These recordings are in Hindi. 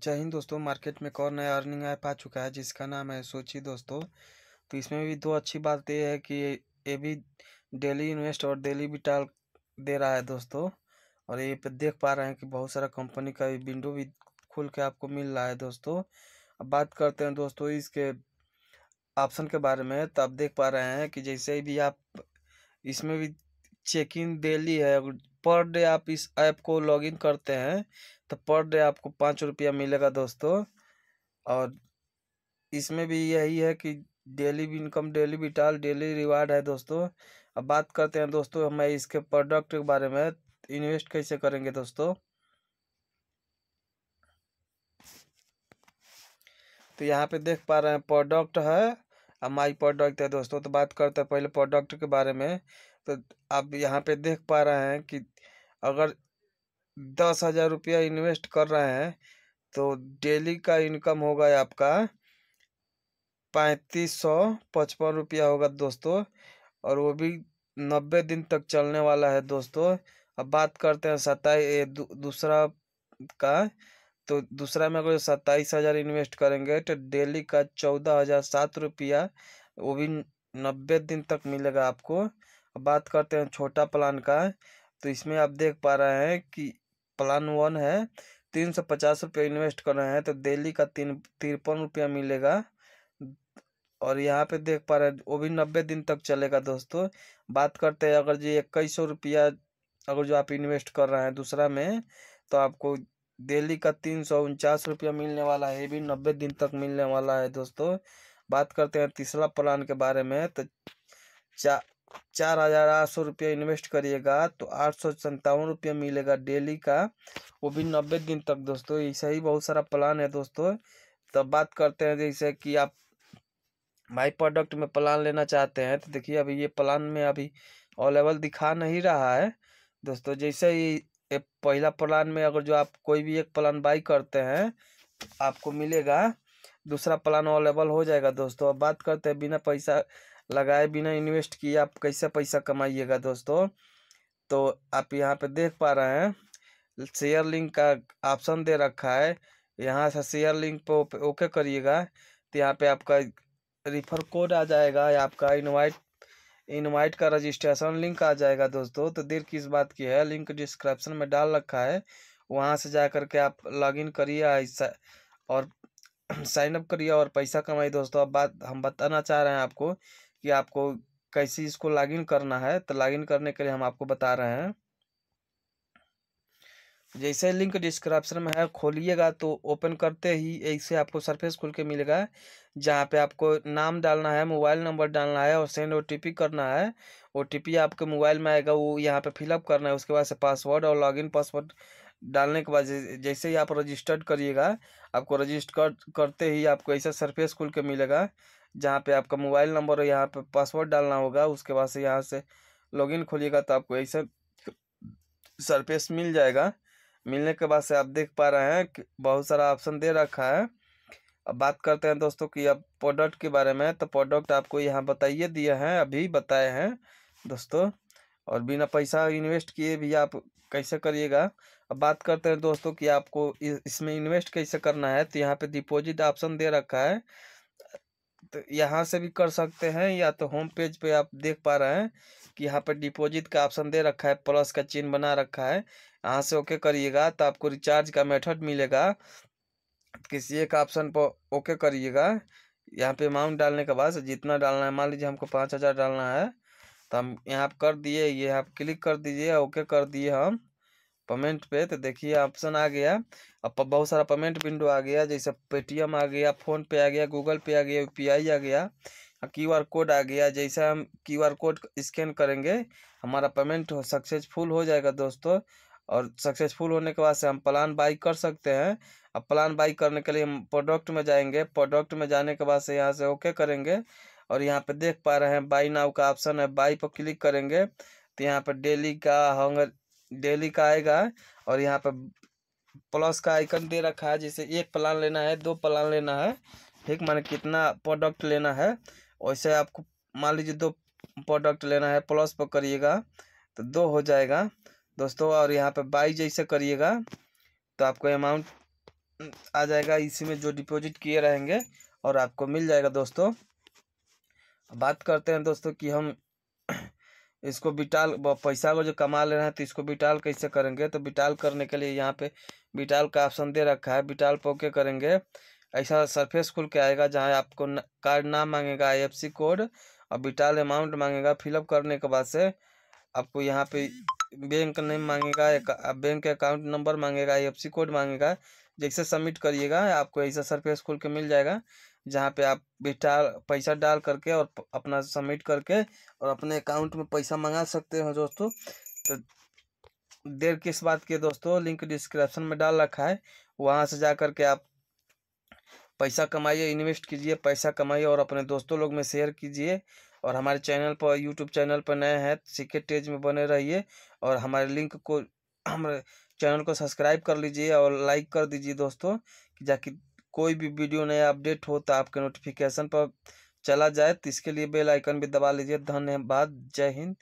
जय हिंद दोस्तों मार्केट में एक और नया अर्निंग ऐप आ चुका है जिसका नाम है सोची दोस्तों तो इसमें भी दो अच्छी बात यह है कि ये भी डेली इन्वेस्ट और डेली भी टाल दे रहा है दोस्तों और ये पे देख पा रहे हैं कि बहुत सारा कंपनी का विंडो भी खुल के आपको मिल रहा है दोस्तों अब बात करते हैं दोस्तों इसके ऑप्शन के बारे में तो आप देख पा रहे हैं कि जैसे भी आप इसमें भी चेक इन डेली है पर डे आप इस ऐप को लॉगिन करते हैं तो पर डे आपको पाँच रुपया मिलेगा दोस्तों और इसमें भी यही है कि डेली भी इनकम डेली बिटाल डेली रिवार्ड है दोस्तों अब बात करते हैं दोस्तों हमें इसके प्रोडक्ट के बारे में इन्वेस्ट कैसे करेंगे दोस्तों तो यहाँ पे देख पा रहे हैं प्रोडक्ट है और माई प्रोडक्ट है दोस्तों तो बात करते हैं पहले प्रोडक्ट के बारे में तो आप यहाँ पे देख पा रहे हैं कि अगर दस हज़ार रुपया इन्वेस्ट कर रहे हैं तो डेली का इनकम होगा आपका पैंतीस सौ पचपन रुपया होगा दोस्तों और वो भी नब्बे दिन तक चलने वाला है दोस्तों अब बात करते हैं सत्ताईस दू, दूसरा का तो दूसरा में अगर सत्ताईस हज़ार इन्वेस्ट करेंगे तो डेली का चौदह हज़ार सात रुपया वो भी नब्बे दिन तक मिलेगा आपको अब बात करते हैं छोटा प्लान का तो इसमें आप देख पा रहे हैं कि प्लान वन है तीन सौ पचास रुपया इन्वेस्ट करना है तो दिल्ली का तीन तिरपन रुपया मिलेगा और यहाँ पे देख पा रहे हैं वो भी नब्बे दिन तक चलेगा दोस्तों बात करते हैं अगर जी इक्कीस सौ रुपया अगर जो आप इन्वेस्ट कर रहे हैं दूसरा में तो आपको दिल्ली का तीन सौ उनचास रुपया मिलने वाला है ये भी नब्बे दिन तक मिलने वाला है दोस्तों बात करते हैं तीसरा प्लान के बारे में तो चा चार हज़ार आठ सौ रुपया इन्वेस्ट करिएगा तो आठ सौ संतावन रुपया मिलेगा डेली का वो भी नब्बे दिन तक दोस्तों ऐसा ही बहुत सारा प्लान है दोस्तों तब बात करते हैं जैसे कि आप माई प्रोडक्ट में प्लान लेना चाहते हैं तो देखिए अभी ये प्लान में अभी अवेलेबल दिखा नहीं रहा है दोस्तों जैसे ही पहला प्लान में अगर जो आप कोई भी एक प्लान बाई करते हैं आपको मिलेगा दूसरा प्लान अवेलेबल हो जाएगा दोस्तों अब बात करते हैं बिना पैसा लगाए बिना इन्वेस्ट किए आप कैसे पैसा कमाइएगा दोस्तों तो आप यहाँ पे देख पा रहे हैं शेयर लिंक का ऑप्शन दे रखा है यहाँ से शेयर लिंक पर ओके करिएगा तो यहाँ पे आपका रिफर कोड आ जाएगा या आपका इनवाइट इनवाइट का रजिस्ट्रेशन लिंक आ जाएगा दोस्तों तो देर किस बात की है लिंक डिस्क्रिप्शन में डाल रखा है वहाँ से जा करके आप लॉगिन करिए और साइन अप करिए और पैसा कमाइए दोस्तों अब बात हम बताना चाह रहे हैं आपको कि आपको कैसे इसको लॉगिन करना है तो लॉगिन करने के लिए हम आपको बता रहे हैं जैसे लिंक डिस्क्रिप्शन में है खोलिएगा तो ओपन करते ही ऐसे आपको सरफेस खुल के मिलेगा जहाँ पे आपको नाम डालना है मोबाइल नंबर डालना है और सेंड ओ करना है ओ आपके मोबाइल में आएगा वो यहाँ पे फिलअप करना है उसके बाद से पासवर्ड और लॉगिन पासवर्ड डालने के बाद जैसे ही आप रजिस्टर्ड करिएगा आपको रजिस्टर कर, करते ही आपको ऐसा सरफेस खुल के मिलेगा जहाँ पे आपका मोबाइल नंबर और यहाँ पे पासवर्ड डालना होगा उसके बाद से यहाँ से लॉगिन खोलिएगा तो आपको ऐसा सरफेस मिल जाएगा मिलने के बाद से आप देख पा रहे हैं कि बहुत सारा ऑप्शन दे रखा है अब बात करते हैं दोस्तों कि अब प्रोडक्ट के बारे में तो प्रोडक्ट आपको यहाँ बताइए दिया है अभी बताए हैं दोस्तों और बिना पैसा इन्वेस्ट किए भी आप कैसे करिएगा अब बात करते हैं दोस्तों कि आपको इसमें इन्वेस्ट कैसे करना है तो यहाँ पे डिपॉजिट ऑप्शन दे रखा है तो यहाँ से भी कर सकते हैं या तो होम पेज पे आप देख पा रहे हैं कि यहाँ पर डिपॉजिट का ऑप्शन दे रखा है प्लस का चिन्ह बना रखा है यहाँ से ओके करिएगा तो आपको रिचार्ज का मेथड मिलेगा किसी एक ऑप्शन पर ओके करिएगा यहाँ पे अमाउंट डालने के बाद जितना डालना है मान लीजिए हमको पाँच हज़ार डालना है तो हम यहाँ आप कर दिए ये आप क्लिक कर दीजिए ओके कर दिए हम पेमेंट पे तो देखिए ऑप्शन आ गया अब बहुत सारा पेमेंट विंडो आ गया जैसे पेटीएम आ गया फ़ोन पे आ गया गूगल पे आ गया यूपीआई आ गया क्यू आर कोड आ गया जैसे हम क्यू आर कोड स्कैन करेंगे हमारा पेमेंट सक्सेसफुल हो जाएगा दोस्तों और सक्सेसफुल होने के बाद से हम प्लान बाई कर सकते हैं अब प्लान बाई करने के लिए हम प्रोडक्ट में जाएंगे प्रोडक्ट में जाने के बाद से यहाँ से ओके करेंगे और यहाँ पे देख पा रहे हैं बाई नाव का ऑप्शन है बाई पर क्लिक करेंगे तो यहाँ पर डेली का हंगर डेली का आएगा और यहाँ पर प्लस का आइकन दे रखा है जैसे एक प्लान लेना है दो प्लान लेना है ठीक माने कितना प्रोडक्ट लेना है वैसे आपको मान लीजिए दो प्रोडक्ट लेना है प्लस पर करिएगा तो दो हो जाएगा दोस्तों और यहाँ पर बाई जैसे करिएगा तो आपको अमाउंट आ जाएगा इसी में जो डिपॉजिट किए रहेंगे और आपको मिल जाएगा दोस्तों बात करते हैं दोस्तों कि हम इसको बिटाल पैसा को जो कमा ले रहे हैं तो इसको बिटाल कैसे करेंगे तो बिटाल करने के लिए यहाँ पे बिटाल का ऑप्शन दे रखा है बिटाल पोके करेंगे ऐसा सरफेस खुल के आएगा जहाँ आपको कार्ड नाम मांगेगा आई कोड और बिटाल अमाउंट मांगेगा फिलअप करने के बाद से आपको यहाँ पे बैंक नेम मांगेगा बैंक अकाउंट नंबर मांगेगा आई कोड मांगेगा जैसे सबमिट करिएगा आपको ऐसा सरफेस खुल के मिल जाएगा जहाँ पे आप बेटा पैसा डाल करके और अपना सबमिट करके और अपने अकाउंट में पैसा मंगा सकते हो दोस्तों तो देर किस बात की दोस्तों लिंक डिस्क्रिप्शन में डाल रखा है वहाँ से जा करके आप पैसा कमाइए इन्वेस्ट कीजिए पैसा कमाइए और अपने दोस्तों लोग में शेयर कीजिए और हमारे चैनल पर यूट्यूब चैनल पर नए हैं सीखे टेज में बने रहिए और हमारे लिंक को हमारे चैनल को सब्सक्राइब कर लीजिए और लाइक कर दीजिए दोस्तों कि जाकि कोई भी वीडियो नया अपडेट हो तो आपके नोटिफिकेशन पर चला जाए तो इसके लिए बेल आइकन भी दबा लीजिए धन्यवाद जय हिंद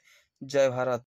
जय भारत